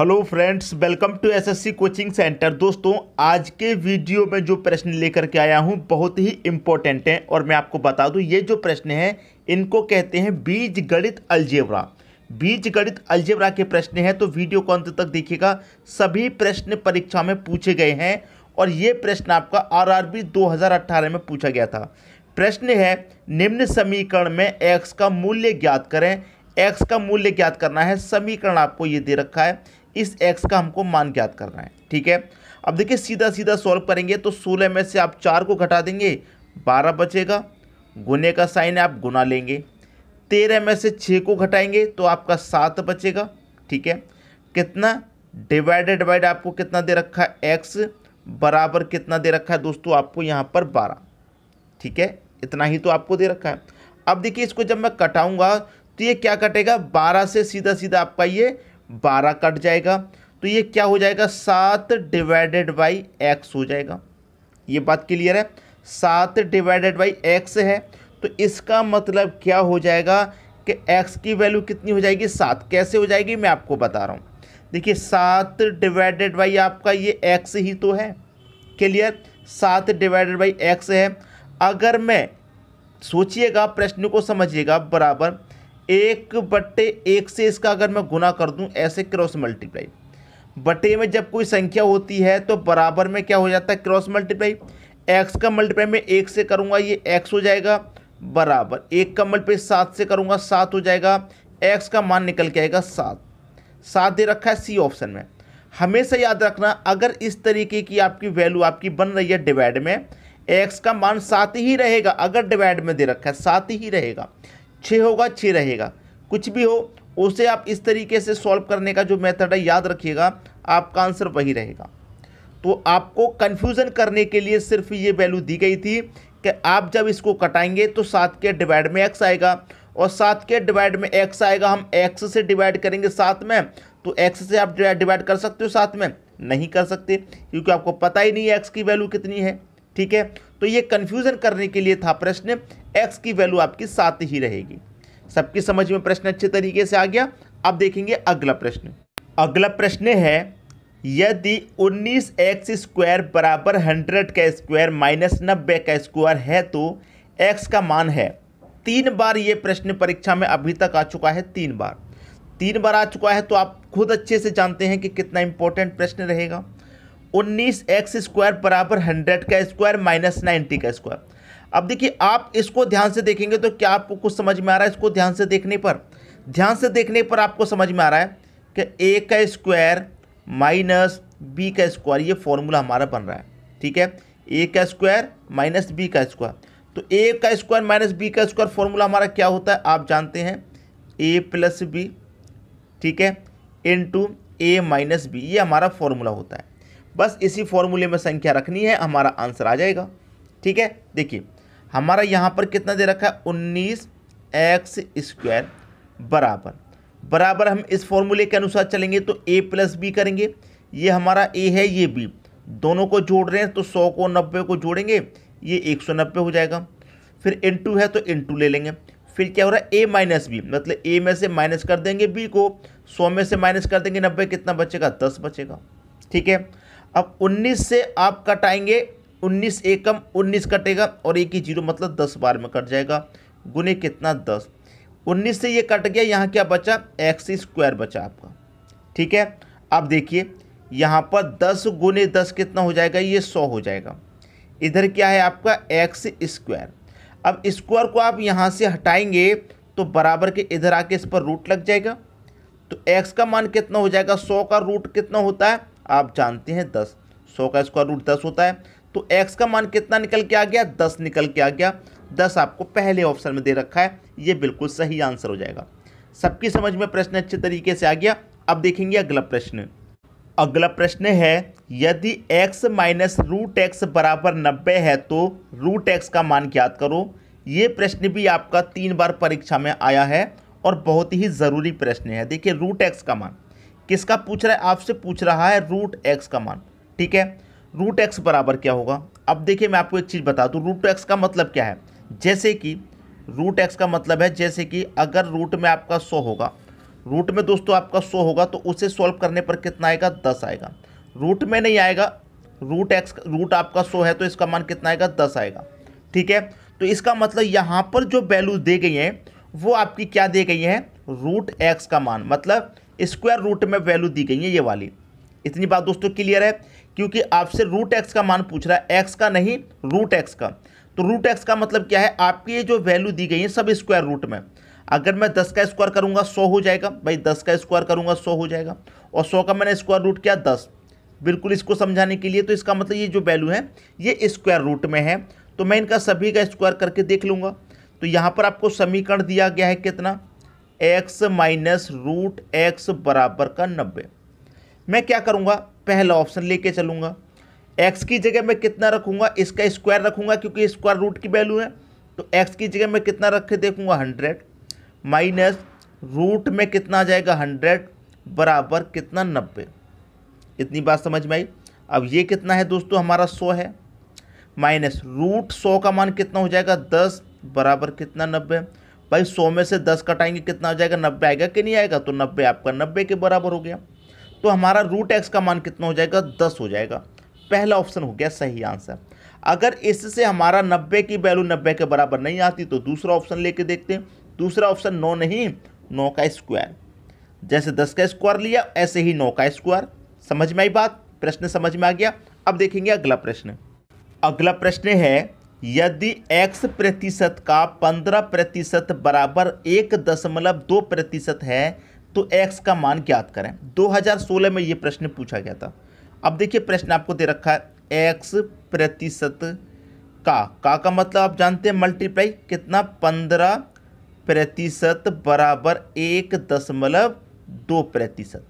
hello friends welcome to SSC coaching centre दोस्तों आज के वीडियो में जो प्रश्न लेकर के आया हूं बहुत ही इम्पोर्टेंट हैं और मैं आपको बता दूं ये जो प्रश्न हैं इनको कहते हैं बीज गणित अलजेबरा बीज गणित अलजेबरा के प्रश्न हैं तो वीडियो को अंत तक देखिएगा सभी प्रश्न परीक्षा में पूछे गए हैं और ये प्रश्न आपका आर आर में पूछा गया था प्रश्न है निम्न समीकरण में एक्स का मूल्य ज्ञात करें एक्स का मूल्य ज्ञात करना है समीकरण आपको ये दे रखा है इस एक्स का हमको मान ज्ञात करना है ठीक है अब देखिए सीधा सीधा सॉल्व करेंगे तो सोलह में से आप चार को घटा देंगे बारह बचेगा गुने का साइन आप गुना लेंगे तेरह में से छः को घटाएंगे तो आपका सात बचेगा ठीक है कितना डिवाइडेड बाइड आपको कितना दे रखा है एक्स बराबर कितना दे रखा है दोस्तों आपको यहाँ पर बारह ठीक है इतना ही तो आपको दे रखा है अब देखिए इसको जब मैं कटाऊंगा तो ये क्या कटेगा बारह से सीधा सीधा आपका ये बारह कट जाएगा तो ये क्या हो जाएगा सात डिवाइडेड बाई एक्स हो जाएगा ये बात क्लियर है सात डिवाइडेड बाई एक्स है तो इसका मतलब क्या हो जाएगा कि एक्स की वैल्यू कितनी हो जाएगी सात कैसे हो जाएगी मैं आपको बता रहा हूँ देखिए सात डिवाइडेड बाई आपका ये एक्स ही तो है क्लियर सात डिवाइडेड बाई एक्स है अगर मैं सोचिएगा प्रश्न को समझिएगा बराबर एक बट्टे एक से इसका अगर मैं गुना कर दूं ऐसे क्रॉस मल्टीप्लाई बटे में जब कोई संख्या होती है तो बराबर में क्या हो जाता है क्रॉस मल्टीप्लाई एक्स का मल्टीप्लाई में एक से करूँगा ये एक्स हो जाएगा बराबर एक का मल्टीप्लाई सात से करूँगा सात हो जाएगा एक्स का मान निकल के आएगा सात सात दे रखा है सी ऑप्शन में हमेशा याद रखना अगर इस तरीके की आपकी वैल्यू आपकी बन रही है डिवाइड में एक्स का मान सात ही रहेगा अगर डिवाइड में दे रखा है सात ही रहेगा छः होगा छः रहेगा कुछ भी हो उसे आप इस तरीके से सॉल्व करने का जो मेथड है याद रखिएगा आपका आंसर वही रहेगा तो आपको कन्फ्यूज़न करने के लिए सिर्फ ये वैल्यू दी गई थी कि आप जब इसको कटाएंगे तो सात के डिवाइड में एक्स आएगा और सात के डिवाइड में एक्स आएगा हम एक्स से डिवाइड करेंगे सात में तो एक्स से आप डिवाइड कर सकते हो सात में नहीं कर सकते क्योंकि आपको पता ही नहीं है एक्स की वैल्यू कितनी है ठीक है तो ये कन्फ्यूज़न करने के लिए था प्रश्न एक्स की वैल्यू आपकी सात ही रहेगी सबकी समझ में प्रश्न अच्छे तरीके से आ गया अब देखेंगे अगला प्रश्न अगला प्रश्न है यदि 19 एक्स स्क्वायर बराबर हंड्रेड का स्क्वायर माइनस नब्बे का स्क्वायर है तो एक्स का मान है तीन बार ये प्रश्न परीक्षा में अभी तक आ चुका है तीन बार तीन बार आ चुका है तो आप खुद अच्छे से जानते हैं कि कितना इम्पोर्टेंट प्रश्न रहेगा उन्नीस एक्स स्क्वायर बराबर हंड्रेड का स्क्वायर माइनस नाइन्टी का स्क्वायर अब देखिए आप इसको ध्यान से देखेंगे तो क्या आपको कुछ समझ में आ रहा है इसको ध्यान से देखने पर ध्यान से देखने पर आपको समझ में आ रहा है कि ए का स्क्वायर माइनस बी का स्क्वायर ये फॉर्मूला हमारा बन रहा है ठीक है ए का स्क्वायर माइनस बी का स्क्वायर तो ए का स्क्वायर माइनस बी का स्क्वायर फॉर्मूला हमारा क्या होता है आप जानते हैं ए प्लस बी ठीक है into A minus B ये हमारा फॉर्मूला होता है बस इसी फॉर्मूले में संख्या रखनी है हमारा आंसर आ जाएगा ठीक है देखिए हमारा यहाँ पर कितना दे रखा है उन्नीस एक्स स्क्वायर बराबर बराबर हम इस फॉर्मूले के अनुसार चलेंगे तो ए प्लस बी करेंगे ये हमारा ए है ये बी दोनों को जोड़ रहे हैं तो सौ को नब्बे को जोड़ेंगे ये एक सौ नब्बे हो जाएगा फिर टू है तो टू ले लेंगे फिर क्या हो रहा है ए माइनस बी मतलब ए में से माइनस कर देंगे बी को सौ में से माइनस कर देंगे नब्बे कितना बचेगा दस बचेगा ठीक है अब 19 से आप कटाएंगे 19 एकम 19 कटेगा और एक ही जीरो मतलब 10 बार में कट जाएगा गुने कितना 10 19 से ये कट गया यहाँ क्या बचा एक्स स्क्वायर बचा आपका ठीक है अब देखिए यहाँ पर 10 गुने दस कितना हो जाएगा ये 100 हो जाएगा इधर क्या है आपका एक्स स्क्वायर अब स्क्वायर को आप यहाँ से हटाएंगे तो बराबर के इधर आके इस पर रूट लग जाएगा तो एक्स का मान कितना हो जाएगा सौ का रूट कितना होता है आप जानते हैं दस सौ का स्क्वायर रूट दस होता है तो एक्स का मान कितना निकल के आ गया दस निकल के आ गया दस आपको पहले ऑप्शन में दे रखा है ये बिल्कुल सही आंसर हो जाएगा सबकी समझ में प्रश्न अच्छे तरीके से आ गया अब देखेंगे अगला प्रश्न अगला प्रश्न है यदि x माइनस रूट एक्स बराबर नब्बे है तो रूट एक्स का मान ज्ञात करो ये प्रश्न भी आपका तीन बार परीक्षा में आया है और बहुत ही ज़रूरी प्रश्न है देखिए रूट एक्स का मान किसका पूछ रहा है आपसे पूछ रहा है रूट एक्स का मान ठीक है रूट एक्स बराबर क्या होगा अब देखिए मैं आपको एक चीज़ बता दूँ रूट एक्स का मतलब क्या है जैसे कि रूट एक्स का मतलब है जैसे कि अगर रूट में आपका सौ होगा रूट में दोस्तों आपका सौ होगा तो उसे सॉल्व करने पर कितना आएगा दस आएगा रूट में नहीं आएगा रूट एक्स रूट आपका सौ है तो इसका मान कितना आएगा दस आएगा ठीक है तो इसका मतलब यहाँ पर जो वैल्यू दे गई हैं वो आपकी क्या दे गई हैं रूट एक्स का मान मतलब स्क्वायर रूट में वैल्यू दी गई है ये वाली इतनी बात दोस्तों क्लियर है क्योंकि आपसे रूट एक्स का मान पूछ रहा है एक्स का नहीं रूट एक्स का तो रूट एक्स का मतलब क्या है आपकी ये जो वैल्यू दी गई है सब स्क्वायर रूट में अगर मैं दस का स्क्वायर करूँगा सौ हो जाएगा भाई दस का स्क्वायर करूँगा सौ हो जाएगा और सौ का मैंने स्क्वायर रूट किया दस बिल्कुल इसको समझाने के लिए तो इसका मतलब ये जो वैल्यू है ये स्क्वायर रूट में है तो मैं इनका सभी का स्क्वायर करके देख लूँगा तो यहाँ पर आपको समीकरण दिया गया है कितना एक्स माइनस रूट एक्स बराबर का नब्बे मैं क्या करूँगा पहला ऑप्शन लेके चलूँगा एक्स की जगह मैं कितना रखूँगा इसका स्क्वायर रखूँगा क्योंकि स्क्वायर रूट की वैल्यू है तो एक्स की जगह मैं कितना रख के देखूँगा हंड्रेड माइनस रूट में कितना आ जाएगा हंड्रेड बराबर कितना नब्बे इतनी बात समझ में आई अब ये कितना है दोस्तों हमारा सौ है माइनस रूट सौ का मान कितना हो जाएगा दस बराबर कितना नब्बे भाई सौ में से दस कटाएंगे कितना हो जाएगा नब्बे आएगा कि नहीं आएगा तो नब्बे आपका नब्बे के बराबर हो गया तो हमारा रूट एक्स का मान कितना हो जाएगा दस हो जाएगा पहला ऑप्शन हो गया सही आंसर अगर इससे हमारा नब्बे की वैल्यू नब्बे के बराबर नहीं आती तो दूसरा ऑप्शन लेके देखते हैं दूसरा ऑप्शन नौ नहीं नौ का स्क्वायर जैसे दस का स्क्वायर लिया ऐसे ही नौ का स्क्वायर समझ में आई बात प्रश्न समझ में आ गया अब देखेंगे अगला प्रश्न अगला प्रश्न है यदि x प्रतिशत का पंद्रह प्रतिशत बराबर एक दशमलव दो प्रतिशत है तो x का मान ज्ञात करें 2016 में ये प्रश्न पूछा गया था अब देखिए प्रश्न आपको दे रखा है x प्रतिशत का का का मतलब आप जानते हैं मल्टीप्लाई कितना पंद्रह प्रतिशत बराबर एक दशमलव दो प्रतिशत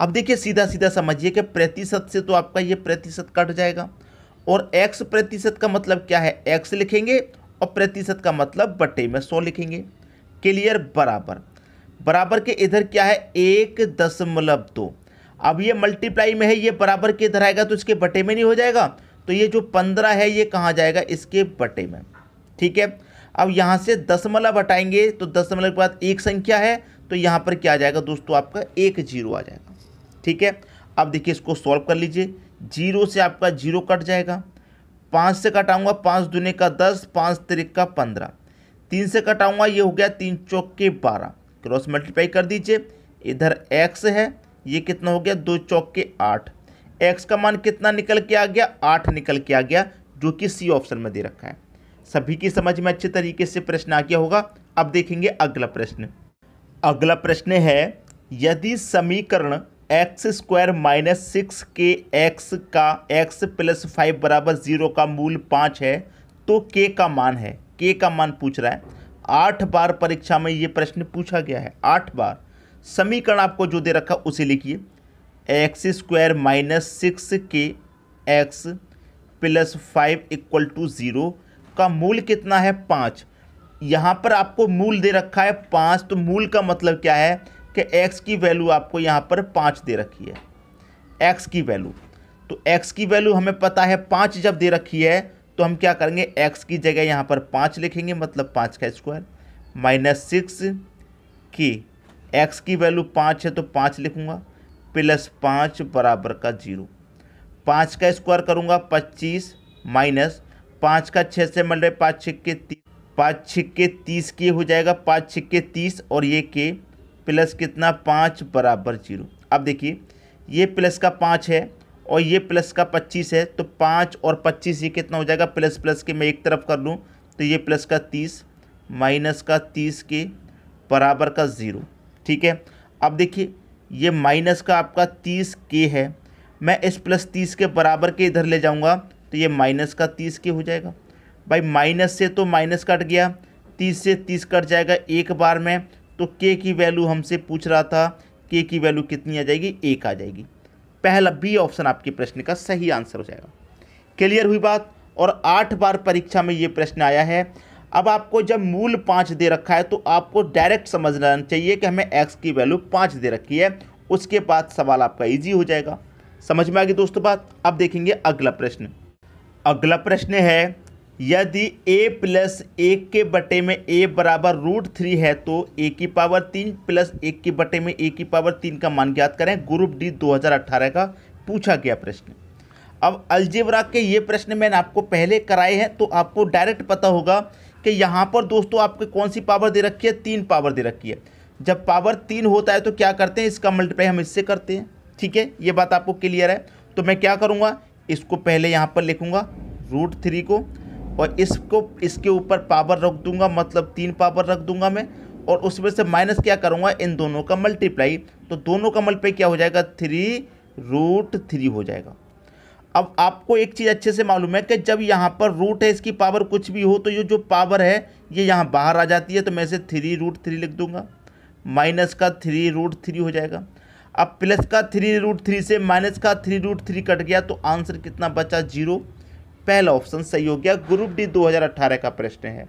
अब देखिए सीधा सीधा समझिए कि प्रतिशत से तो आपका ये प्रतिशत कट जाएगा और x प्रतिशत का मतलब क्या है x लिखेंगे और प्रतिशत का मतलब बटे में सौ लिखेंगे क्लियर बराबर बराबर के इधर क्या है एक दशमलव दो अब ये मल्टीप्लाई में है ये बराबर के इधर आएगा तो इसके बटे में नहीं हो जाएगा तो ये जो पंद्रह है ये कहाँ जाएगा इसके बटे में ठीक है अब यहाँ से दशमलव हटाएंगे तो दशमलव के बाद एक संख्या है तो यहाँ पर क्या आ जाएगा दोस्तों आपका एक जीरो आ जाएगा ठीक है अब देखिए इसको सॉल्व कर लीजिए जीरो से आपका जीरो कट जाएगा पाँच से कटाऊंगा पाँच दुने का दस पाँच तरीक का पंद्रह तीन से कटाऊंगा ये हो गया तीन चौक के बारह क्रॉस मल्टीप्लाई कर दीजिए इधर एक्स है ये कितना हो गया दो चौक के आठ एक्स का मान कितना निकल के आ गया आठ निकल के आ गया जो कि सी ऑप्शन में दे रखा है सभी की समझ में अच्छे तरीके से प्रश्न आ गया होगा अब देखेंगे अगला प्रश्न अगला प्रश्न है यदि समीकरण एक्स स्क्वायर माइनस सिक्स के एक्स का एक्स प्लस फाइव बराबर ज़ीरो का मूल पाँच है तो के का मान है के का मान पूछ रहा है आठ बार परीक्षा में ये प्रश्न पूछा गया है आठ बार समीकरण आपको जो दे रखा उसे लिखिए एक्स स्क्वायर माइनस सिक्स के x plus five equal to zero का मूल कितना है पाँच यहाँ पर आपको मूल दे रखा है पाँच तो मूल का मतलब क्या है कि x की वैल्यू आपको यहाँ पर पाँच दे रखी है x की वैल्यू तो x की वैल्यू हमें पता है पाँच जब दे रखी है तो हम क्या करेंगे x की जगह यहाँ पर पाँच लिखेंगे मतलब पाँच का स्क्वायर माइनस सिक्स की एक्स की वैल्यू पाँच है तो पाँच लिखूँगा प्लस पाँच बराबर का जीरो पाँच का स्क्वायर करूँगा पच्चीस माइनस पाँच का छः से मल रहे पाँच छिक्के तीस पाँच छिक्के तीस के हो जाएगा पाँच छिक्के तीस और ये के प्लस कितना पाँच बराबर जीरो अब देखिए ये प्लस का पाँच है और ये प्लस का पच्चीस है तो पाँच और पच्चीस ये कितना हो जाएगा प्लस प्लस के मैं एक तरफ कर लूँ तो ये प्लस का तीस माइनस का तीस के बराबर का ज़ीरो ठीक है अब देखिए ये माइनस का आपका तीस के है मैं इस प्लस तीस के बराबर के इधर ले जाऊँगा तो ये माइनस का तीस के हो जाएगा भाई माइनस से तो माइनस कट गया तीस से तीस कट जाएगा एक बार में तो के की वैल्यू हमसे पूछ रहा था के की वैल्यू कितनी आ जाएगी एक आ जाएगी पहला बी ऑप्शन आपके प्रश्न का सही आंसर हो जाएगा क्लियर हुई बात और आठ बार परीक्षा में ये प्रश्न आया है अब आपको जब मूल पाँच दे रखा है तो आपको डायरेक्ट समझना चाहिए कि हमें एक्स की वैल्यू पाँच दे रखी है उसके बाद सवाल आपका ईजी हो जाएगा समझ में आ गई दोस्तों बात अब देखेंगे अगला प्रश्न अगला प्रश्न है यदि a प्लस एक के बटे में a बराबर रूट थ्री है तो a की पावर तीन प्लस एक के बटे में a की पावर तीन का मान ज्ञात करें ग्रुप डी 2018 का पूछा गया प्रश्न अब अलजेबरा के ये प्रश्न मैंने आपको पहले कराए हैं तो आपको डायरेक्ट पता होगा कि यहाँ पर दोस्तों आपके कौन सी पावर दे रखी है तीन पावर दे रखी है जब पावर तीन होता है तो क्या करते हैं इसका मल्टीप्लाई हम इससे करते हैं ठीक है ये बात आपको क्लियर है तो मैं क्या करूँगा इसको पहले यहाँ पर लिखूँगा रूट थ्री को और इसको इसके ऊपर पावर रख दूंगा मतलब तीन पावर रख दूंगा मैं और उसमें से माइनस क्या करूँगा इन दोनों का मल्टीप्लाई तो दोनों का मल्टीप्लाई क्या हो जाएगा थ्री रूट थ्री हो जाएगा अब आपको एक चीज़ अच्छे से मालूम है कि जब यहाँ पर रूट है इसकी पावर कुछ भी हो तो ये जो पावर है ये यहाँ बाहर आ जाती है तो मैं इसे थ्री रूट थ्री लिख दूँगा माइनस का थ्री रूट थ्री हो जाएगा अब प्लस का थ्री रूट थ्री से माइनस का थ्री रूट थ्री कट गया तो आंसर कितना बचा जीरो पहला ऑप्शन सही हो गया ग्रुप डी 2018 का प्रश्न है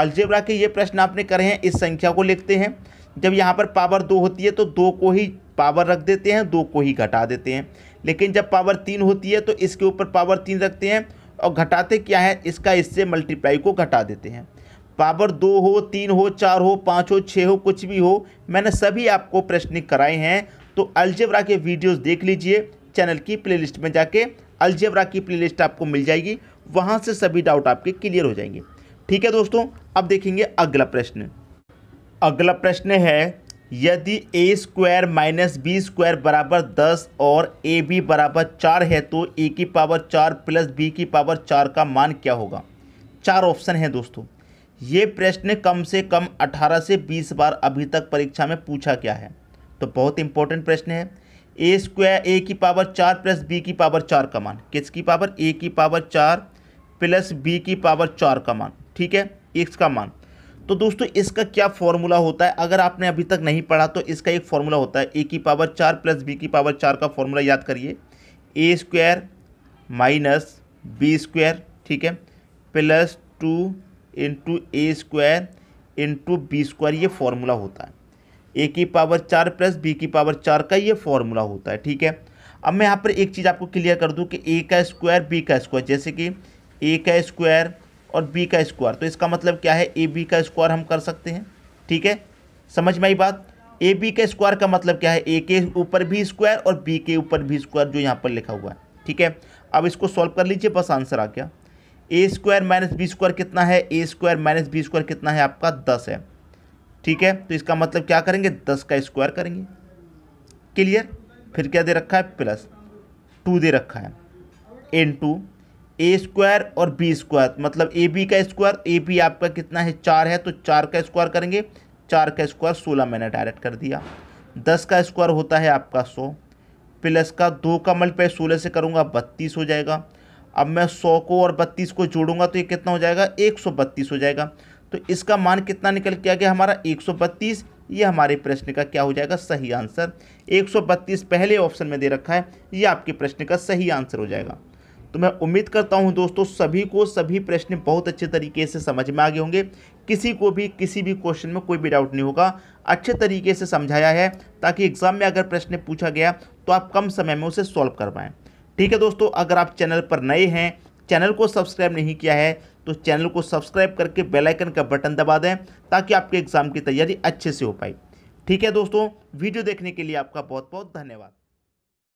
अल्जेब्रा के ये प्रश्न आपने करे हैं इस संख्या को लिखते हैं जब यहाँ पर पावर दो होती है तो दो को ही पावर रख देते हैं दो को ही घटा देते हैं लेकिन जब पावर तीन होती है तो इसके ऊपर पावर तीन रखते हैं और घटाते क्या है इसका इससे मल्टीप्लाई को घटा देते हैं पावर दो हो तीन हो चार हो पाँच हो छः हो कुछ भी हो मैंने सभी आपको प्रश्न कराए हैं तो अल्जेब्रा के वीडियोस देख लीजिए चैनल की प्लेलिस्ट में जाके अलजेबरा की प्ले लिस्ट आपको मिल जाएगी वहाँ से सभी डाउट आपके क्लियर हो जाएंगे ठीक है दोस्तों अब देखेंगे अगला प्रश्न अगला प्रश्न है यदि a square minus b square बराबर दस और ए बी बराबर चार है तो ए की पावर चार प्लस बी की पावर चार का मान क्या होगा चार ऑप्शन है दोस्तों ये प्रश्न कम से कम अठारह से बीस बार अभी तक परीक्षा में पूछा गया है तो बहुत इंपॉर्टेंट प्रश्न है ए स्क्वायर ए की पावर चार प्लस बी की पावर चार का मान किसकी पावर ए की पावर चार प्लस बी की पावर चार का मान ठीक है एक्स का मान तो दोस्तों इसका क्या फॉर्मूला होता है अगर आपने अभी तक नहीं पढ़ा तो इसका एक फॉर्मूला होता है ए की पावर चार प्लस बी की पावर चार का फॉर्मूला याद करिए a square minus b square ठीक है plus two into a square into b square ये फॉर्मूला होता है ए की पावर चार प्लस बी की पावर चार का ये फॉर्मूला होता है ठीक है अब मैं यहाँ पर एक चीज़ आपको क्लियर कर दूँ कि ए का स्क्वायर बी का स्क्वायर जैसे कि ए का स्क्वायर और बी का स्क्वायर तो इसका मतलब क्या है ए बी का स्क्वायर हम कर सकते हैं ठीक है समझ में आई बात ए बी का स्क्वायर का मतलब क्या है ए के ऊपर भी स्क्वायर और बी के ऊपर भी स्क्वायर जो यहाँ पर लिखा हुआ है ठीक है अब इसको सॉल्व कर लीजिए बस आंसर आ गया a square minus b square कितना है a square minus b square कितना है आपका दस है ठीक है तो इसका मतलब क्या करेंगे दस का स्क्वायर करेंगे क्लियर फिर क्या दे रखा है प्लस टू दे रखा है एन टू ए स्क्वायर और बी स्क्वायर मतलब ए बी का स्क्वायर ए बी आपका कितना है चार है तो चार का स्क्वायर करेंगे चार का स्क्वायर सोलह मैंने डायरेक्ट कर दिया दस का स्क्वायर होता है आपका सौ प्लस का दो का पे सोलह से करूँगा बत्तीस हो जाएगा अब मैं सौ को और बत्तीस को जोड़ूंगा तो ये कितना हो जाएगा एक सौ बत्तीस हो जाएगा तो इसका मान कितना निकल के आ गया हमारा 132 ये हमारे प्रश्न का क्या हो जाएगा सही आंसर 132 पहले ऑप्शन में दे रखा है ये आपके प्रश्न का सही आंसर हो जाएगा तो मैं उम्मीद करता हूं दोस्तों सभी को सभी प्रश्न बहुत अच्छे तरीके से समझ में आ गए होंगे किसी को भी किसी भी क्वेश्चन में कोई भी डाउट नहीं होगा अच्छे तरीके से समझाया है ताकि एग्ज़ाम में अगर प्रश्न पूछा गया तो आप कम समय में उसे सॉल्व कर पाएँ ठीक है दोस्तों अगर आप चैनल पर नए हैं चैनल को सब्सक्राइब नहीं किया है तो चैनल को सब्सक्राइब करके बेल आइकन का बटन दबा दें ताकि आपके एग्ज़ाम की तैयारी अच्छे से हो पाए ठीक है दोस्तों वीडियो देखने के लिए आपका बहुत बहुत धन्यवाद